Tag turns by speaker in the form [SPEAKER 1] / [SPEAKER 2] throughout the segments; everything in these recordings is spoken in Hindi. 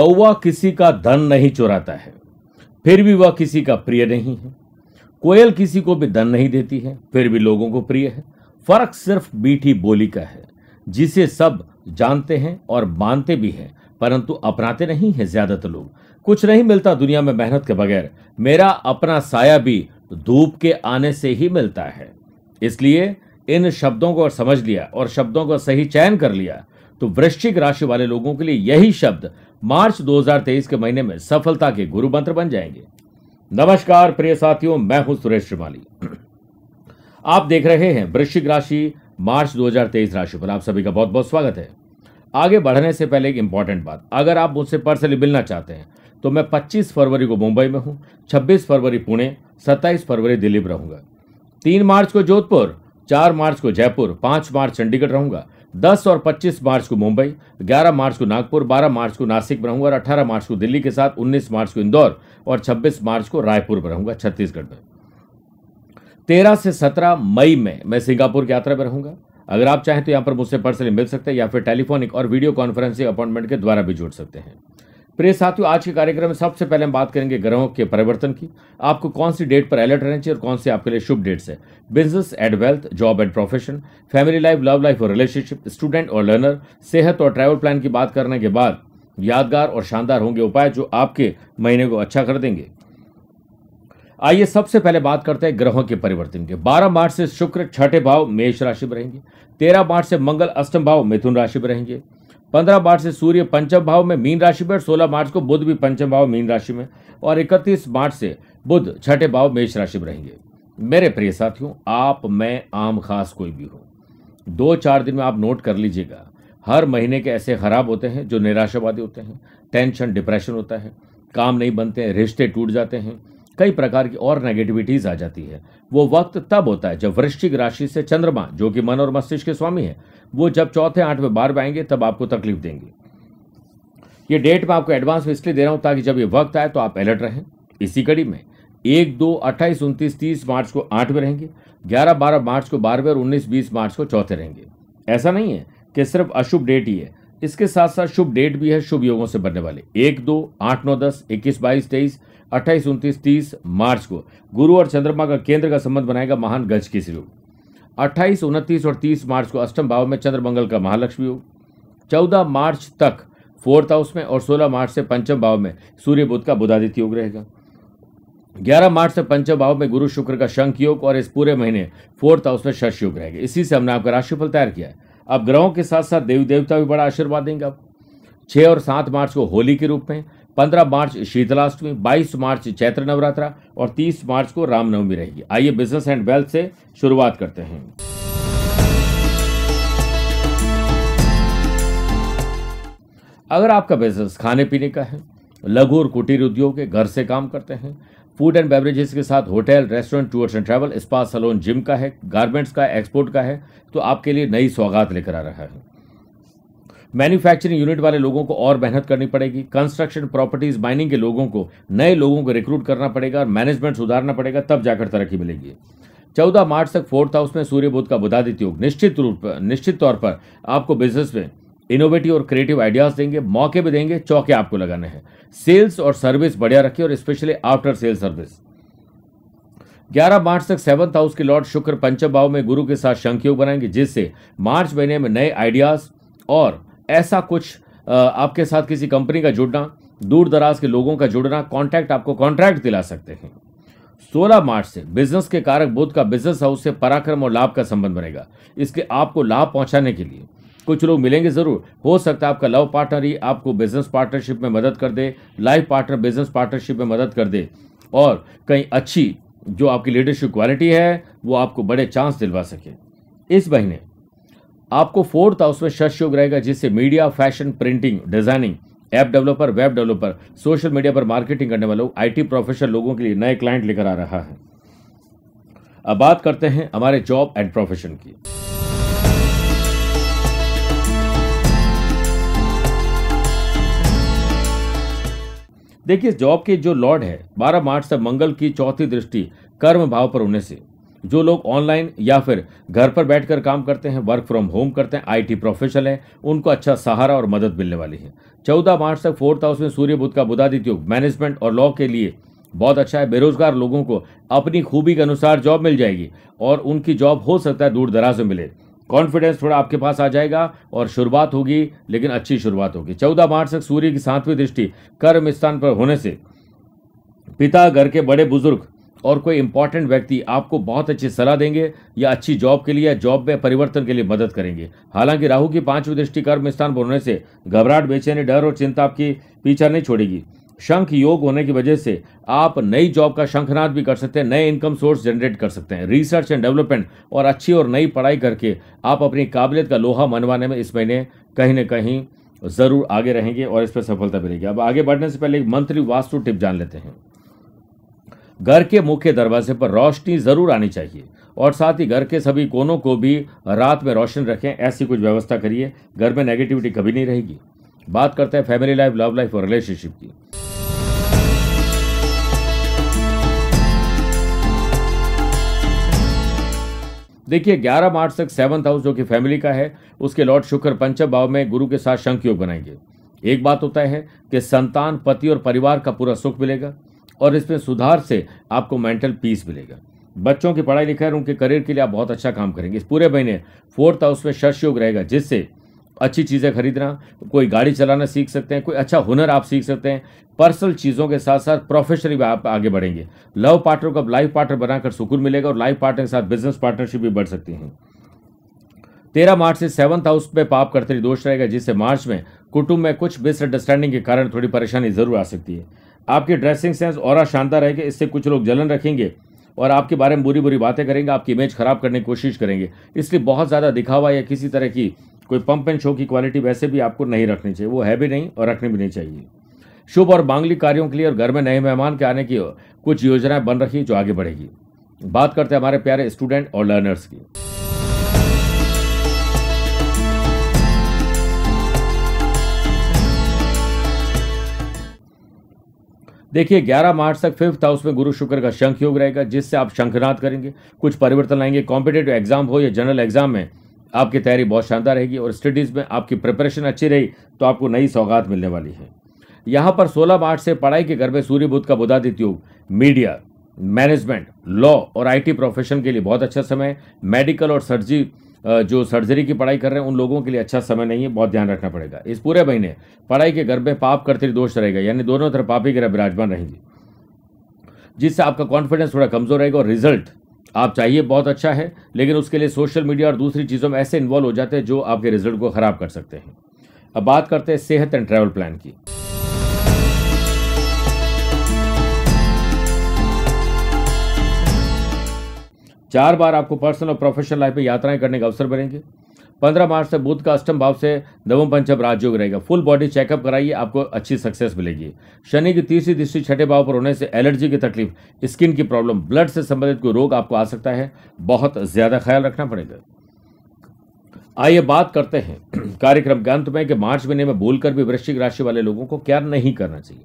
[SPEAKER 1] कौवा किसी का धन नहीं चुराता है फिर भी वह किसी का प्रिय नहीं है कोयल किसी को भी धन नहीं देती है फिर भी लोगों को प्रिय है फर्क सिर्फ बीठी बोली का है जिसे सब जानते हैं और मानते भी हैं परंतु अपनाते नहीं हैं ज्यादातर लोग कुछ नहीं मिलता दुनिया में मेहनत के बगैर मेरा अपना साया भी धूप के आने से ही मिलता है इसलिए इन शब्दों को समझ लिया और शब्दों का सही चयन कर लिया तो वृश्चिक राशि वाले लोगों के लिए यही शब्द मार्च 2023 के महीने में सफलता के गुरु मंत्र बन जाएंगे नमस्कार प्रिय साथियों मैं हूं सुरेश श्रीमाली आप देख रहे हैं वृश्चिक राशि मार्च 2023 राशि पर आप सभी का बहुत बहुत स्वागत है आगे बढ़ने से पहले एक इंपॉर्टेंट बात अगर आप मुझसे पर्सनली मिलना चाहते हैं तो मैं 25 फरवरी को मुंबई में हूं 26 फरवरी पुणे 27 फरवरी दिल्ली में रहूंगा 3 मार्च को जोधपुर चार मार्च को जयपुर पांच मार्च चंडीगढ़ रहूंगा दस और पच्चीस मार्च को मुंबई ग्यारह मार्च को नागपुर बारह मार्च को नासिक में रहूंगा और अठारह मार्च को दिल्ली के साथ उन्नीस मार्च को इंदौर और छब्बीस मार्च को रायपुर में रहूंगा छत्तीसगढ़ में तेरह से सत्रह मई में मैं सिंगापुर की यात्रा में रहूंगा अगर आप चाहें तो यहां पर मुझसे पर्सनली मिल सकते हैं या फिर टेलीफोनिक और वीडियो कॉन्फ्रेंसिंग अपॉइंटमेंट के द्वारा भी जुड़ सकते हैं प्रिय साथियों आज के कार्यक्रम में सबसे पहले हम बात करेंगे ग्रहों के परिवर्तन की आपको कौन सी डेट पर अलर्ट रहना चाहिए और कौन सी आपके लिए शुभ डेट्स है business and wealth job and profession family life love life और रिलेशनशिप स्टूडेंट और लर्नर सेहत और ट्रैवल प्लान की बात करने के बाद यादगार और शानदार होंगे उपाय जो आपके महीने को अच्छा कर देंगे आइए सबसे पहले बात करते हैं ग्रहों के परिवर्तन के 12 मार्च से शुक्र छठे भाव मेष राशि में रहेंगे 13 मार्च से मंगल अष्टम भाव मिथुन राशि में रहेंगे पंद्रह मार्च से सूर्य पंचम भाव में मीन राशि में और सोलह मार्च को बुध भी पंचम भाव मीन राशि में और इकतीस मार्च से बुध छठे भाव मेष राशि में रहेंगे मेरे प्रिय साथियों आप मैं आम खास कोई भी हूं दो चार दिन में आप नोट कर लीजिएगा हर महीने के ऐसे खराब होते हैं जो निराशावादी होते हैं टेंशन डिप्रेशन होता है काम नहीं बनते हैं रिश्ते टूट जाते हैं कई प्रकार की और नेगेटिविटीज आ जाती है वो वक्त तब होता है जब वृश्चिक राशि से चंद्रमा जो कि मन और मस्तिष्क के स्वामी है वो जब चौथे आठवें बार में आएंगे तब आपको तकलीफ देंगे ये डेट मैं आपको एडवांस में इसलिए दे रहा हूं ताकि जब ये वक्त आए तो आप अलर्ट रहें इसी कड़ी में एक दो अट्ठाईस उनतीस तीस मार्च को आठ में रहेंगे ग्यारह बारह मार्च को बारहवें और उन्नीस बीस मार्च को चौथे रहेंगे ऐसा नहीं है कि सिर्फ अशुभ डेट ही है इसके साथ साथ शुभ डेट भी है शुभ योगों से बनने वाले एक दो आठ नौ दस इक्कीस बाईस तेईस अट्ठाईस उनतीस तीस मार्च को गुरु और चंद्रमा का केंद्र का संबंध बनाएगा महान गज की योग अट्ठाईस उनतीस और तीस मार्च को अष्टम भाव में चंद्रमंगल का महालक्ष्मी योग चौदह मार्च तक फोर्थ हाउस में और सोलह मार्च से पंचम भाव में सूर्य बुद्ध का बुधादित्य योग रहेगा ग्यारह मार्च से पंचम भाव में गुरु शुक्र का शंख योग और इस पूरे महीने फोर्थ हाउस में शश योग रहेगा इसी से हमने आपका राशिफल तैयार किया है अब ग्रहों के साथ साथ देवी देवता भी बड़ा आशीर्वाद देंगे आप छः और सात मार्च को होली के रूप में पंद्रह मार्च शीतलाष्टमी बाईस मार्च चैत्र नवरात्रा और तीस मार्च को रामनवमी रहेगी आइए बिजनेस एंड वेल्थ से शुरुआत करते हैं अगर आपका बिजनेस खाने पीने का है लघु और कुटीर उद्योग के घर से काम करते हैं फूड एंड बेवरेजेस के साथ hotel restaurant tours and travel spa salon gym का है गारमेंट्स का एक्सपोर्ट का है तो आपके लिए नई सौगात लेकर आ रहा है मैन्युफैक्चरिंग यूनिट वाले लोगों को और मेहनत करनी पड़ेगी कंस्ट्रक्शन प्रॉपर्टीज माइनिंग के लोगों को नए लोगों को रिक्रूट करना पड़ेगा और मैनेजमेंट सुधारना पड़ेगा तब जाकर तरक्की मिलेगी चौदह मार्च तक फोर्थ हाउस में सूर्य बुद्ध का बुधादित्य योग निश्चित रूप निश्चित तौर पर आपको बिजनेस में इनोवेटिव और क्रिएटिव आइडियाज देंगे मौके भी देंगे चौके आपको लगाने हैं सेल्स और सर्विस बढ़िया रखिए और specially after sale service 11 March तक सेवंथ हाउस के लॉर्ड शुक्र पंचम भाव में गुरु के साथ शंख योग बनाएंगे जिससे मार्च महीने में नए आइडियाज और ऐसा कुछ आपके साथ किसी कंपनी का जुड़ना दूर दराज के लोगों का जुड़ना कॉन्ट्रैक्ट आपको कॉन्ट्रैक्ट दिला सकते हैं 16 मार्च से बिजनेस के कारक बुद्ध का बिजनेस हाउस से पराक्रम और लाभ का संबंध बनेगा इसके आपको लाभ पहुंचाने के लिए कुछ लोग मिलेंगे जरूर हो सकता है आपका लव पार्टनर ही आपको बिजनेस पार्टनरशिप में मदद कर दे लाइफ पार्टनर बिजनेस पार्टनरशिप में मदद कर दे और कहीं अच्छी जो आपकी लीडरशिप क्वालिटी है वो आपको बड़े चांस दिलवा सके इस महीने आपको फोर्थ हाउस में शश योग रहेगा जिससे media fashion printing designing app developer web developer social media पर मार्केटिंग करने वालों आईटी प्रोफेशनल लोगों के लिए नए क्लाइंट लेकर आ रहा है अब बात करते हैं हमारे जॉब एंड प्रोफेशन की देखिए जॉब के जो लॉर्ड है 12 मार्च से मंगल की चौथी दृष्टि कर्म भाव पर होने से जो लोग ऑनलाइन या फिर घर पर बैठकर काम करते हैं वर्क फ्रॉम होम करते हैं आईटी प्रोफेशनल हैं उनको अच्छा सहारा और मदद मिलने वाली है चौदह मार्च तक फोर्थ हाउस में सूर्य बुद्ध का बुधादित्य योग मैनेजमेंट और लॉ के लिए बहुत अच्छा है बेरोजगार लोगों को अपनी खूबी के अनुसार जॉब मिल जाएगी और उनकी जॉब हो सकता है दूर दराज से मिले कॉन्फिडेंस थोड़ा आपके पास आ जाएगा और शुरुआत होगी लेकिन अच्छी शुरुआत होगी चौदह मार्च तक सूर्य की सातवीं दृष्टि कर्म स्थान पर होने से पिता घर के बड़े बुजुर्ग और कोई इंपॉर्टेंट व्यक्ति आपको बहुत अच्छी सलाह देंगे या अच्छी जॉब के लिए या जॉब में परिवर्तन के लिए मदद करेंगे हालांकि राहु की पांचवी दृष्टि कर्म स्थान पर होने से घबराहट बेचैनी डर और चिंता आपकी पीछा नहीं छोड़ेगी शंख योग होने की वजह से आप नई जॉब का शंखनाद भी कर सकते हैं नए इनकम सोर्स जनरेट कर सकते हैं रिसर्च एंड डेवलपमेंट और अच्छी और नई पढ़ाई करके आप अपनी काबिलियत का लोहा मनवाने में इस महीने कहीं ना कहीं ज़रूर आगे रहेंगे और इस पर सफलता मिलेगी अब आगे बढ़ने से पहले एक मंत्री वास्तु टिप जान लेते हैं घर के मुख्य दरवाजे पर रोशनी ज़रूर आनी चाहिए और साथ ही घर के सभी कोनों को भी रात में रोशन रखें ऐसी कुछ व्यवस्था करिए घर में नेगेटिविटी कभी नहीं रहेगी बात करते हैं फैमिली लाइफ लव लाइफ और रिलेशनशिप की देखिए 11 मार्च तक सेवंथ हाउस जो कि फैमिली का है उसके लॉर्ड शुक्र पंचम भाव में गुरु के साथ शंख योग बनाएंगे एक बात होता तो है कि संतान पति और परिवार का पूरा सुख मिलेगा और इसमें सुधार से आपको मेंटल पीस मिलेगा बच्चों की पढ़ाई लिखाई और उनके करियर के लिए आप बहुत अच्छा काम करेंगे इस पूरे महीने फोर्थ हाउस में शश योग रहेगा जिससे अच्छी चीज़ें खरीदना कोई गाड़ी चलाना सीख सकते हैं कोई अच्छा हुनर आप सीख सकते हैं पर्सनल चीज़ों के साथ साथ प्रोफेशनली भी आप आगे बढ़ेंगे लव पार्टनर को लाइफ पार्टनर बनाकर सुकून मिलेगा और लाइफ पार्टनर के साथ बिजनेस पार्टनरशिप भी बढ़ सकती है तेरह मार्च से सेवन्थ हाउस में पाप कर्तरी दोष रहेगा जिससे मार्च में कुटुंब में कुछ मिसअंडरस्टैंडिंग के कारण थोड़ी परेशानी जरूर आ सकती है आपके ड्रेसिंग सेंस और शानदार रहेगा इससे कुछ लोग जलन रखेंगे और आपके बारे में बुरी बुरी बातें करेंगे आपकी इमेज खराब करने की कोशिश करेंगे इसलिए बहुत ज़्यादा दिखावा या किसी तरह की कोई पंप एंड शो की क्वालिटी वैसे भी आपको नहीं रखनी चाहिए वो है भी नहीं और रखनी भी नहीं चाहिए शुभ और मांगलिक कार्यों के लिए और घर में नए मेहमान के आने की कुछ योजनाएं बन रही जो आगे बढ़ेगी बात करते हैं हमारे प्यारे स्टूडेंट और लर्नर्स की देखिए 11 मार्च तक फिफ्थ हाउस में गुरु शुक्र का शंख योग रहेगा जिससे आप शंखनाद करेंगे कुछ परिवर्तन लाएंगे कॉम्पिटेटिव एग्जाम हो या जनरल एग्जाम में आपकी तैयारी बहुत शानदार रहेगी और स्टडीज़ में आपकी प्रिपरेशन अच्छी रही तो आपको नई सौगात मिलने वाली है यहाँ पर 16 मार्च से पढ़ाई के घर में सूर्य बुद्ध का बुधादित्य योग मीडिया मैनेजमेंट लॉ और आईटी प्रोफेशन के लिए बहुत अच्छा समय है मेडिकल और सर्जी जो सर्जरी की पढ़ाई कर रहे हैं उन लोगों के लिए अच्छा समय नहीं है बहुत ध्यान रखना पड़ेगा इस पूरे महीने पढ़ाई के गर्भ में पाप करते दोष रहेगा यानी दोनों तरफ पापी ग्रह विराजमान रहेंगे जिससे आपका कॉन्फिडेंस थोड़ा कमजोर रहेगा और रिजल्ट आप चाहिए बहुत अच्छा है लेकिन उसके लिए सोशल मीडिया और दूसरी चीज़ों में ऐसे इन्वॉल्व हो जाते हैं जो आपके रिजल्ट को ख़राब कर सकते हैं अब बात करते हैं सेहत एंड ट्रैवल प्लान की चार बार आपको पर्सनल और प्रोफेशनल लाइफ में यात्राएं करने का अवसर बनेंगे पंद्रह मार्च से बुद्ध का अष्टम भाव से नवम पंचम राजयोग रहेगा फुल बॉडी चेकअप कराइए आपको अच्छी सक्सेस मिलेगी शनि की तीसरी दृष्टि छठे भाव पर होने से एलर्जी की तकलीफ स्किन की प्रॉब्लम ब्लड से संबंधित कोई रोग आपको आ सकता है बहुत ज़्यादा ख्याल रखना पड़ेगा आइए बात करते हैं कार्यक्रम के अंत में कि मार्च महीने में भूलकर भी वृश्चिक राशि वाले लोगों को क्या नहीं करना चाहिए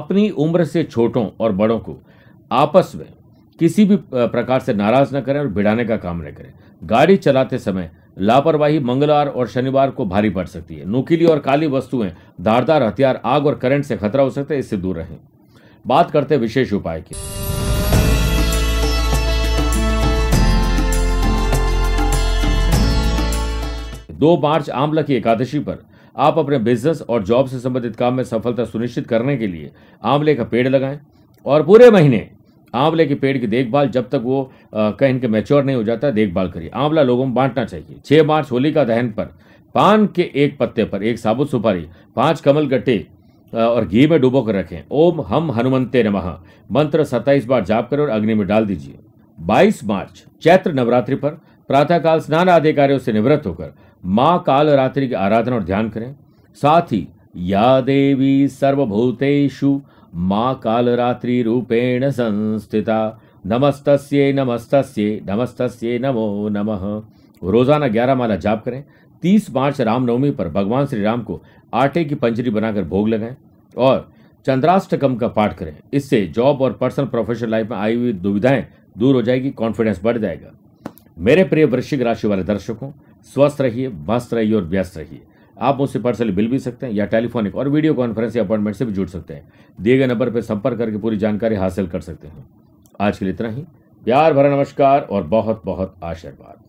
[SPEAKER 1] अपनी उम्र से छोटों और बड़ों को आपस में किसी भी प्रकार से नाराज न करें और भिड़ाने का काम न करें गाड़ी चलाते समय लापरवाही मंगलवार और शनिवार को भारी पड़ सकती है नुकीली और काली वस्तुएं धारदार हथियार आग और करंट से खतरा हो सकता है इससे दूर रहें बात करते विशेष उपाय की दो मार्च आमला की एकादशी पर आप अपने बिजनेस और जॉब से संबंधित काम में सफलता सुनिश्चित करने के लिए आंवले का पेड़ लगाएं और पूरे महीने आंवले के पेड़ की देखभाल जब तक वो कहीं के मैच्योर नहीं हो जाता देखभाल करिए आंवला लोगों में बांटना चाहिए छः मार्च होली का दहन पर पान के एक पत्ते पर एक साबुत सुपारी पांच कमल गट्टे और घी में डुबो कर रखें ओम हम हनुमंते नमः मंत्र सत्ताईस बार जाप करें और अग्नि में डाल दीजिए बाईस मार्च चैत्र नवरात्रि पर प्रातःकाल स्नान आदि कार्यों से निवृत्त होकर माँ काल रात्रि की आराधना और ध्यान करें साथ ही या देवी सर्वभूतेषु मा रूपेण संस्थिता नमस्तस्ये नमस्तस्ये नमस्तस्ये नमो नमः रोजाना ग्यारह माला जाप करें तीस मार्च रामनवमी पर भगवान श्री राम को आटे की पंजरी बनाकर भोग लगाएं और चंद्राष्टकम का पाठ करें इससे जॉब और पर्सनल प्रोफेशनल लाइफ में आई हुई दुविधाएं दूर हो जाएगी कॉन्फिडेंस बढ़ जाएगा मेरे प्रिय वृश्चिक राशि वाले दर्शकों स्वस्थ रहिए मस्त रहिए और व्यस्त रहिए आप मुझसे पर्सनली मिल भी सकते हैं या टेलीफोनिक और वीडियो कॉन्फ्रेंस या अपॉइंटमेंट से भी जुड़ सकते हैं दिए गए नंबर पर संपर्क करके पूरी जानकारी हासिल कर सकते हैं आज के लिए इतना ही प्यार भरा नमस्कार और बहुत बहुत आशीर्वाद